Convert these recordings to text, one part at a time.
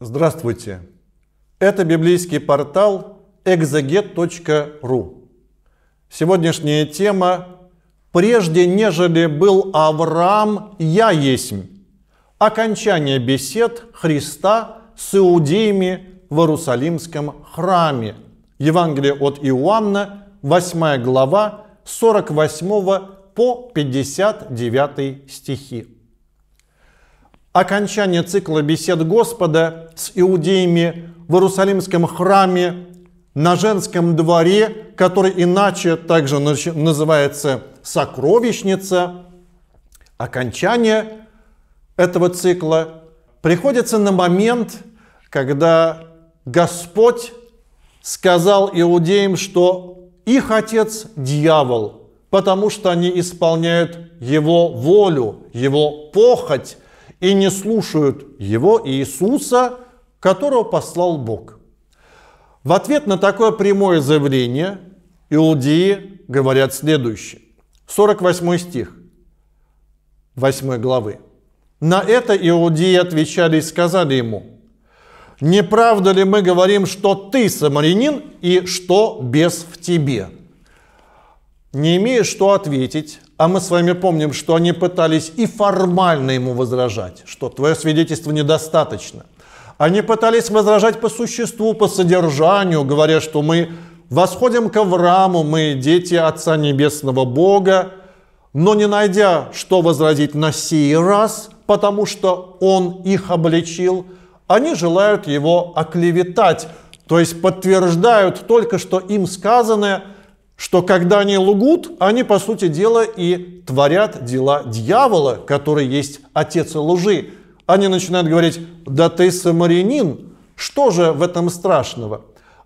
Здравствуйте! Это библейский портал exeget.ru. Сегодняшняя тема «Прежде нежели был Авраам, я есть». Окончание бесед Христа с иудеями в Иерусалимском храме. Евангелие от Иоанна, 8 глава, 48 по 59 стихи окончание цикла бесед Господа с иудеями в Иерусалимском храме на женском дворе, который иначе также называется сокровищница. Окончание этого цикла приходится на момент, когда Господь сказал иудеям, что их отец – дьявол, потому что они исполняют его волю, его похоть, и не слушают его Иисуса, которого послал Бог. В ответ на такое прямое заявление иудеи говорят следующее. 48 стих 8 главы. На это иудеи отвечали и сказали ему, «Не правда ли мы говорим, что ты самарянин и что без в тебе?» Не имея что ответить, а мы с вами помним, что они пытались и формально ему возражать, что твое свидетельство недостаточно. Они пытались возражать по существу, по содержанию, говоря, что мы восходим к Аврааму, мы дети Отца Небесного Бога, но не найдя, что возразить на сей раз, потому что он их обличил, они желают его оклеветать, то есть подтверждают только что им сказанное – что когда они лгут, они, по сути дела, и творят дела дьявола, который есть отец лжи. Они начинают говорить, да ты самарянин, что же в этом страшного?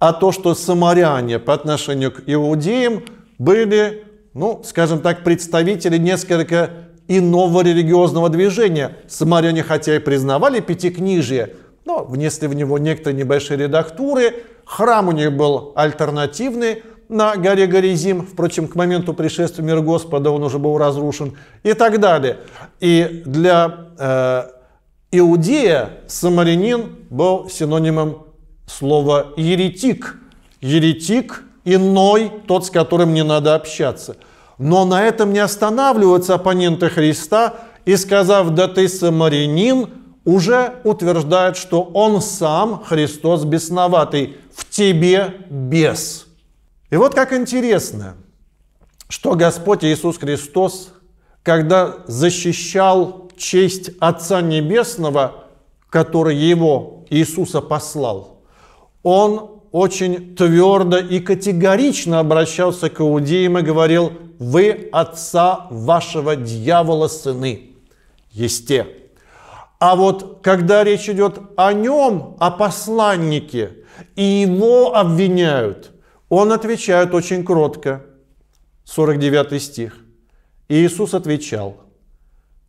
А то, что самаряне по отношению к иудеям были, ну, скажем так, представители несколько иного религиозного движения. Самаряне хотя и признавали пятикнижие, но внесли в него некоторые небольшие редактуры, храм у них был альтернативный, на горе Горизим, впрочем, к моменту пришествия мира Господа он уже был разрушен, и так далее. И для э, иудея самарянин был синонимом слова «еретик». Еретик – иной, тот, с которым не надо общаться. Но на этом не останавливаются оппоненты Христа, и сказав «да ты самарянин», уже утверждает, что он сам, Христос бесноватый, в тебе бес. И вот как интересно, что Господь Иисус Христос, когда защищал честь Отца Небесного, который Его, Иисуса, послал, Он очень твердо и категорично обращался к иудеям и говорил, «Вы отца вашего дьявола сыны, есте». А вот когда речь идет о нем, о посланнике, и его обвиняют – он отвечает очень кротко, 49 стих. И Иисус отвечал,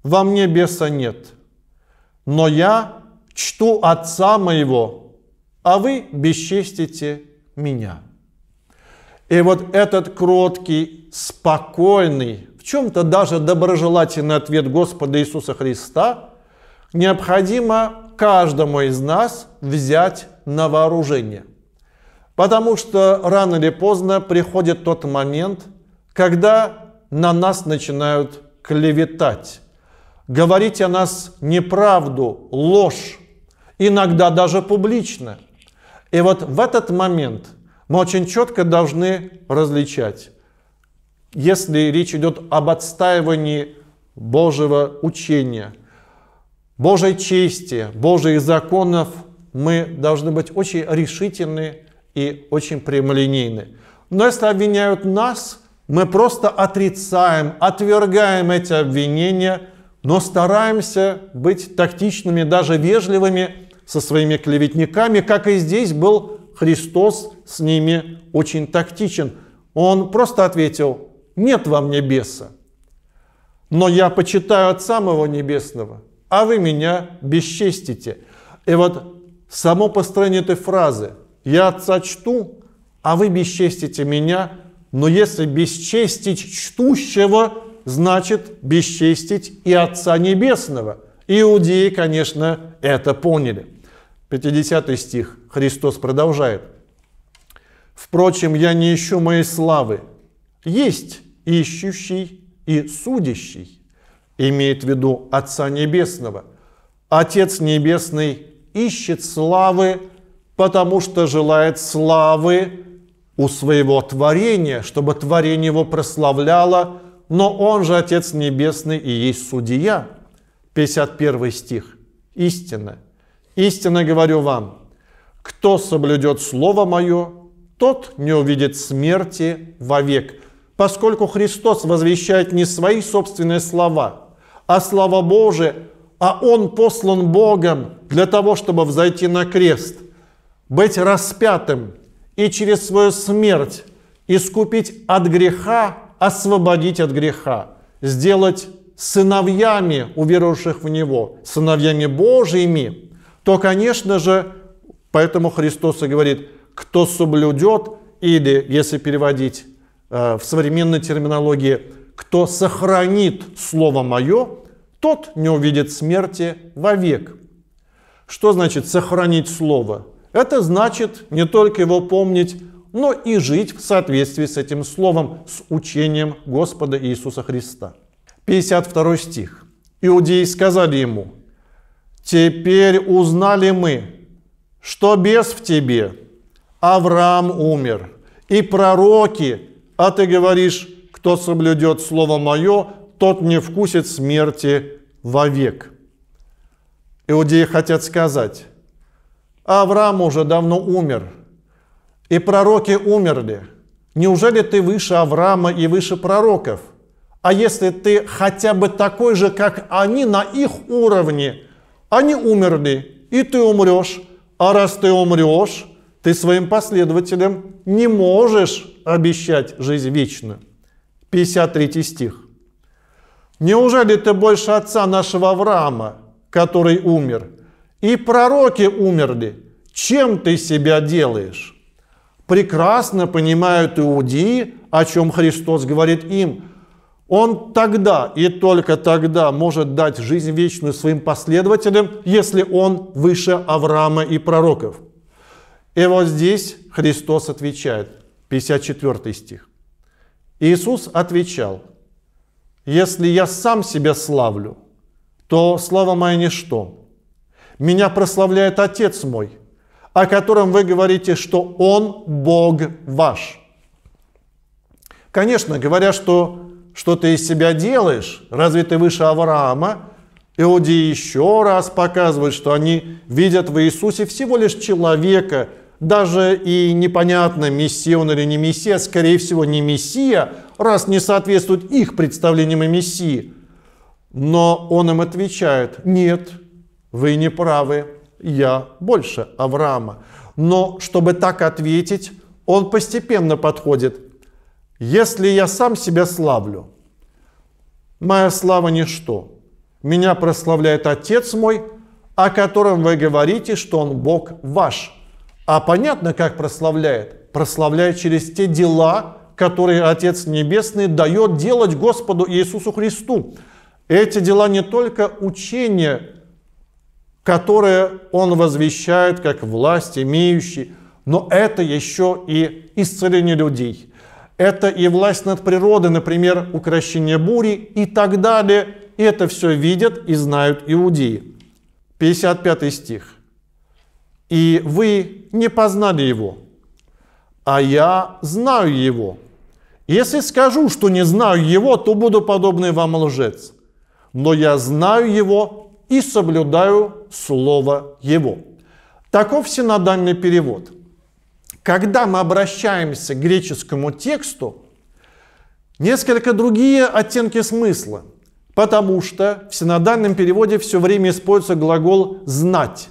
«Во мне беса нет, но я чту Отца моего, а вы бесчестите меня». И вот этот кроткий, спокойный, в чем-то даже доброжелательный ответ Господа Иисуса Христа необходимо каждому из нас взять на вооружение – Потому что рано или поздно приходит тот момент, когда на нас начинают клеветать, говорить о нас неправду, ложь, иногда даже публично. И вот в этот момент мы очень четко должны различать, если речь идет об отстаивании Божьего учения, Божьей чести, Божьих законов, мы должны быть очень решительны и очень прямолинейны. Но если обвиняют нас, мы просто отрицаем, отвергаем эти обвинения, но стараемся быть тактичными, даже вежливыми со своими клеветниками, как и здесь был Христос с ними очень тактичен. Он просто ответил, нет во мне беса, но я почитаю от самого небесного, а вы меня бесчестите. И вот само построение этой фразы – я отсочту, а вы бесчестите меня, но если бесчестить чтущего, значит бесчестить и Отца Небесного. Иудеи, конечно, это поняли. 50 стих Христос продолжает. «Впрочем, я не ищу моей славы. Есть ищущий и судящий» имеет в виду Отца Небесного. Отец Небесный ищет славы потому что желает славы у своего творения, чтобы творение его прославляло, но он же Отец Небесный и есть Судья. 51 стих. Истина. Истинно говорю вам, кто соблюдет Слово Мое, тот не увидит смерти вовек. Поскольку Христос возвещает не свои собственные слова, а слова Божие, а Он послан Богом для того, чтобы взойти на крест – быть распятым и через свою смерть искупить от греха, освободить от греха, сделать сыновьями уверовавших в Него, сыновьями Божьими, то, конечно же, поэтому Христос и говорит, кто соблюдет, или, если переводить э, в современной терминологии, кто сохранит Слово Мое, тот не увидит смерти вовек. Что значит сохранить Слово? Это значит не только его помнить, но и жить в соответствии с этим словом, с учением Господа Иисуса Христа. 52 стих. Иудеи сказали ему, «Теперь узнали мы, что без в тебе, Авраам умер, и пророки, а ты говоришь, кто соблюдет слово мое, тот не вкусит смерти вовек». Иудеи хотят сказать, Авраам уже давно умер, и пророки умерли. Неужели ты выше Авраама и выше пророков? А если ты хотя бы такой же, как они, на их уровне, они умерли, и ты умрешь. А раз ты умрешь, ты своим последователям не можешь обещать жизнь вечную. 53 стих. Неужели ты больше отца нашего Авраама, который умер, и пророки умерли. Чем ты себя делаешь? Прекрасно понимают иудеи, о чем Христос говорит им. Он тогда и только тогда может дать жизнь вечную своим последователям, если он выше Авраама и пророков. И вот здесь Христос отвечает, 54 стих. Иисус отвечал, «Если я сам себя славлю, то слава моя ничто, меня прославляет Отец мой, о котором вы говорите, что Он Бог ваш. Конечно, говоря, что что ты из себя делаешь, разве ты выше Авраама, Иудеи еще раз показывают, что они видят в Иисусе всего лишь человека, даже и непонятно, мессия он или не мессия, а, скорее всего, не мессия, раз не соответствует их представлениям о мессии. Но он им отвечает, нет, вы не правы, я больше Авраама. Но чтобы так ответить, он постепенно подходит. Если я сам себя славлю, моя слава ничто. Меня прославляет Отец мой, о котором вы говорите, что он Бог ваш. А понятно, как прославляет? Прославляет через те дела, которые Отец Небесный дает делать Господу Иисусу Христу. Эти дела не только учение которое он возвещает как власть имеющий, но это еще и исцеление людей. Это и власть над природой, например, укращение бури и так далее. И это все видят и знают иудеи. 55 стих. «И вы не познали его, а я знаю его. Если скажу, что не знаю его, то буду подобный вам лжец. Но я знаю его и соблюдаю Слово Его. Таков синодальный перевод. Когда мы обращаемся к греческому тексту, несколько другие оттенки смысла, потому что в синодальном переводе все время используется глагол «знать»,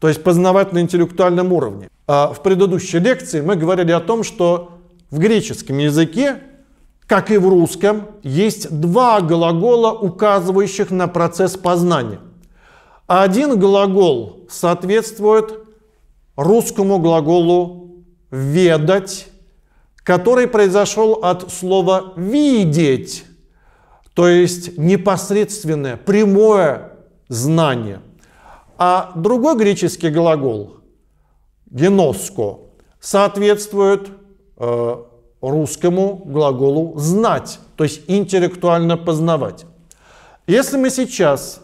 то есть познавать на интеллектуальном уровне. А в предыдущей лекции мы говорили о том, что в греческом языке как и в русском, есть два глагола, указывающих на процесс познания. Один глагол соответствует русскому глаголу «ведать», который произошел от слова «видеть», то есть непосредственное, прямое знание. А другой греческий глагол «геноско» соответствует э, русскому глаголу «знать», то есть интеллектуально познавать. Если мы сейчас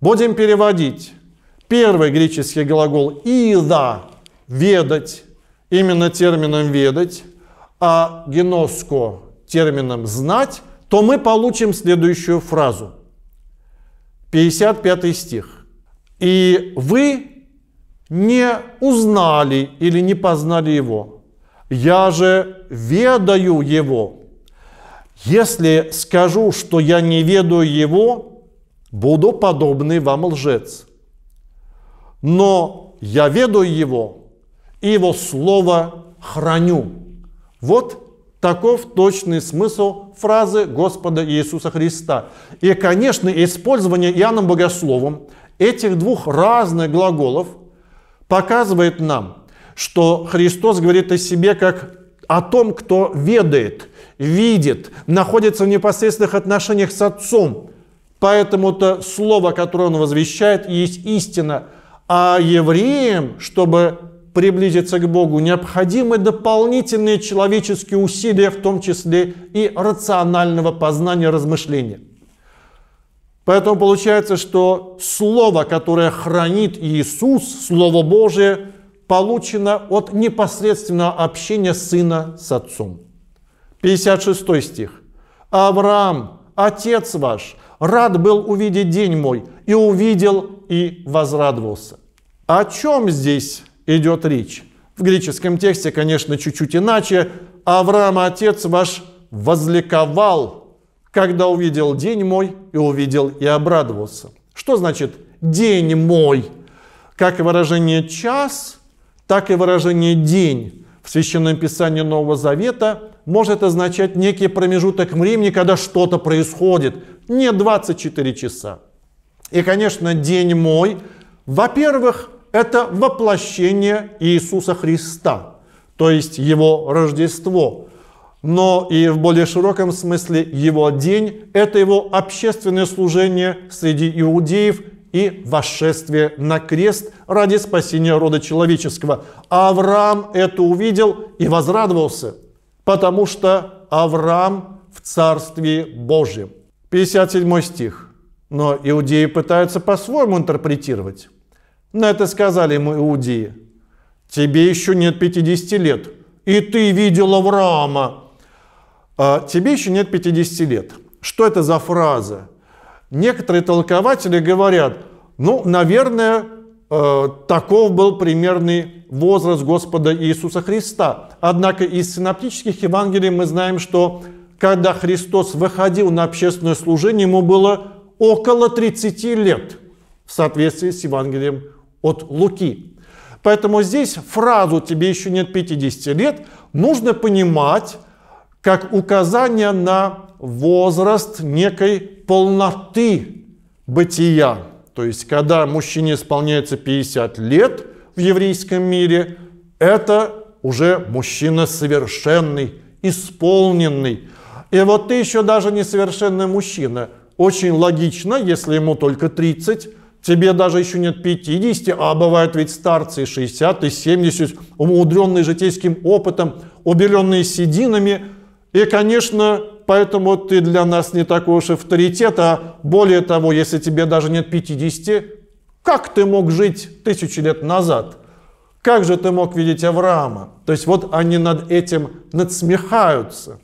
будем переводить первый греческий глагол «ида» – «ведать», именно термином «ведать», а «геноско» термином «знать», то мы получим следующую фразу. 55 стих. «И вы не узнали или не познали его» я же ведаю его. Если скажу, что я не ведаю его, буду подобный вам лжец. Но я ведаю его, и его слово храню. Вот таков точный смысл фразы Господа Иисуса Христа. И, конечно, использование Иоанном Богословом этих двух разных глаголов показывает нам – что Христос говорит о себе как о том, кто ведает, видит, находится в непосредственных отношениях с Отцом. Поэтому-то слово, которое он возвещает, есть истина. А евреям, чтобы приблизиться к Богу, необходимы дополнительные человеческие усилия, в том числе и рационального познания, размышления. Поэтому получается, что слово, которое хранит Иисус, Слово Божие, получено от непосредственного общения сына с отцом. 56 стих. «Авраам, отец ваш, рад был увидеть день мой, и увидел, и возрадовался». О чем здесь идет речь? В греческом тексте, конечно, чуть-чуть иначе. «Авраам, отец ваш, возликовал, когда увидел день мой, и увидел, и обрадовался». Что значит «день мой»? Как выражение «час» – так и выражение «день» в Священном Писании Нового Завета может означать некий промежуток времени, когда что-то происходит, не 24 часа. И, конечно, день мой, во-первых, это воплощение Иисуса Христа, то есть его Рождество. Но и в более широком смысле его день – это его общественное служение среди иудеев и восшествие на крест ради спасения рода человеческого. Авраам это увидел и возрадовался, потому что Авраам в Царстве Божьем. 57 стих. Но иудеи пытаются по-своему интерпретировать. На это сказали ему иудеи. Тебе еще нет 50 лет, и ты видел Авраама. А тебе еще нет 50 лет. Что это за фраза? Некоторые толкователи говорят, ну, наверное, э, таков был примерный возраст Господа Иисуса Христа. Однако из синоптических Евангелий мы знаем, что когда Христос выходил на общественное служение, ему было около 30 лет в соответствии с Евангелием от Луки. Поэтому здесь фразу «тебе еще нет 50 лет» нужно понимать как указание на возраст некой полноты бытия. То есть, когда мужчине исполняется 50 лет в еврейском мире, это уже мужчина совершенный, исполненный. И вот ты еще даже несовершенный мужчина. Очень логично, если ему только 30, тебе даже еще нет 50, а бывают ведь старцы и 60, и 70, умудренные житейским опытом, убеленные сединами. И, конечно, поэтому ты для нас не такой уж авторитет, а более того, если тебе даже нет 50, как ты мог жить тысячи лет назад? Как же ты мог видеть Авраама? То есть вот они над этим надсмехаются.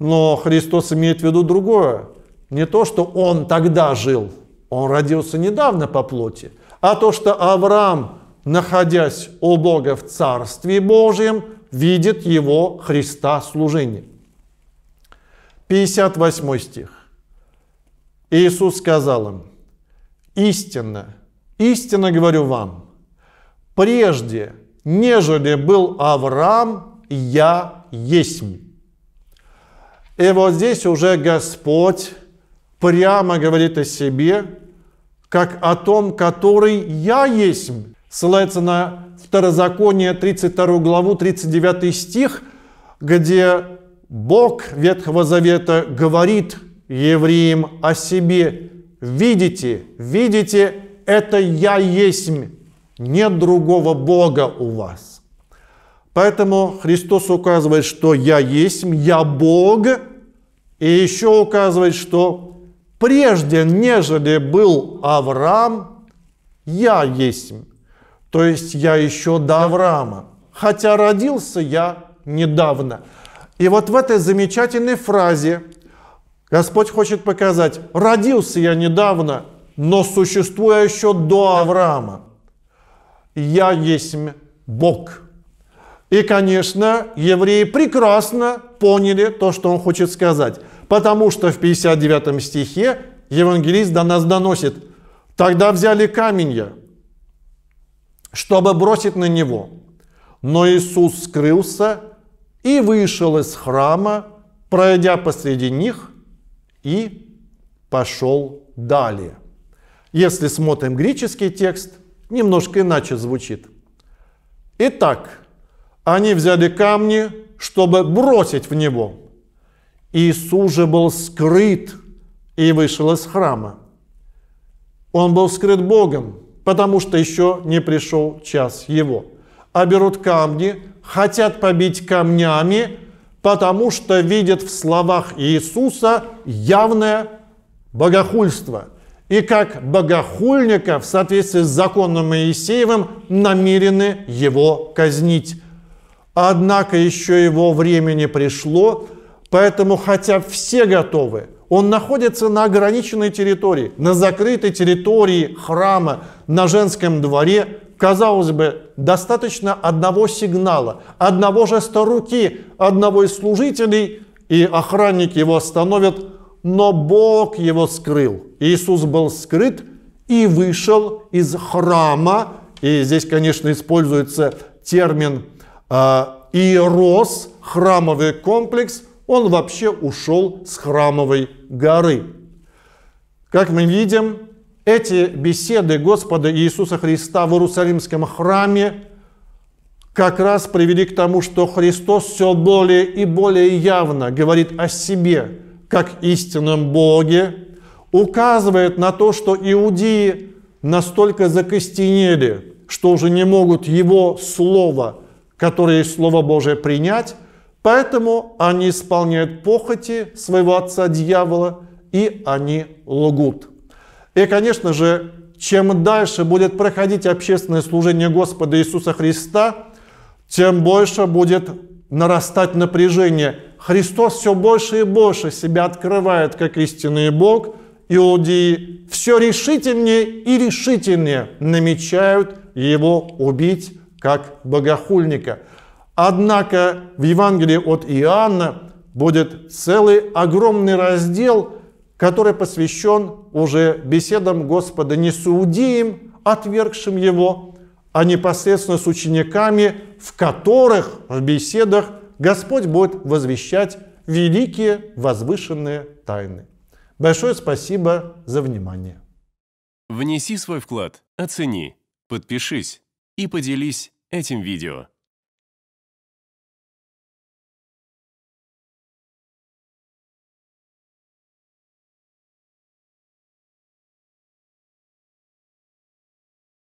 Но Христос имеет в виду другое. Не то, что он тогда жил, он родился недавно по плоти, а то, что Авраам, находясь у Бога в Царстве Божьем, видит его Христа служение. 58 стих. Иисус сказал им, истинно, истинно говорю вам, прежде, нежели был Авраам, я есть. И вот здесь уже Господь прямо говорит о себе, как о том, который я есть. Ссылается на Второзаконие 32 главу, 39 стих, где Бог Ветхого Завета говорит евреям о себе, видите, видите, это я есть, нет другого Бога у вас. Поэтому Христос указывает, что я есть, я Бог, и еще указывает, что прежде, нежели был Авраам, я есть, то есть я еще до Авраама, хотя родился я недавно. И вот в этой замечательной фразе Господь хочет показать, родился я недавно, но существую еще до Авраама. Я есть Бог. И, конечно, евреи прекрасно поняли то, что он хочет сказать. Потому что в 59 стихе евангелист до нас доносит, «Тогда взяли каменья, чтобы бросить на него. Но Иисус скрылся и вышел из храма, пройдя посреди них, и пошел далее. Если смотрим греческий текст, немножко иначе звучит. Итак, они взяли камни, чтобы бросить в него. Иисус же был скрыт и вышел из храма. Он был скрыт Богом, потому что еще не пришел час его а берут камни, хотят побить камнями, потому что видят в словах Иисуса явное богохульство. И как богохульника в соответствии с законом Моисеевым намерены его казнить. Однако еще его времени пришло, поэтому хотя все готовы, он находится на ограниченной территории, на закрытой территории храма, на женском дворе, казалось бы, достаточно одного сигнала, одного жеста руки, одного из служителей, и охранник его остановит, но Бог его скрыл. Иисус был скрыт и вышел из храма, и здесь, конечно, используется термин э, «иерос», храмовый комплекс, он вообще ушел с храмовой горы. Как мы видим, эти беседы Господа Иисуса Христа в Иерусалимском храме как раз привели к тому, что Христос все более и более явно говорит о себе, как истинном Боге, указывает на то, что иудеи настолько закостенели, что уже не могут его слово, которое есть Слово Божие, принять, поэтому они исполняют похоти своего отца дьявола, и они лгут. И, конечно же, чем дальше будет проходить общественное служение Господа Иисуса Христа, тем больше будет нарастать напряжение. Христос все больше и больше себя открывает как истинный Бог. Иудеи все решительнее и решительнее намечают его убить как богохульника. Однако в Евангелии от Иоанна будет целый огромный раздел, который посвящен уже беседам Господа не с отвергшим его, а непосредственно с учениками, в которых в беседах Господь будет возвещать великие возвышенные тайны. Большое спасибо за внимание. Внеси свой вклад, оцени, подпишись и поделись этим видео.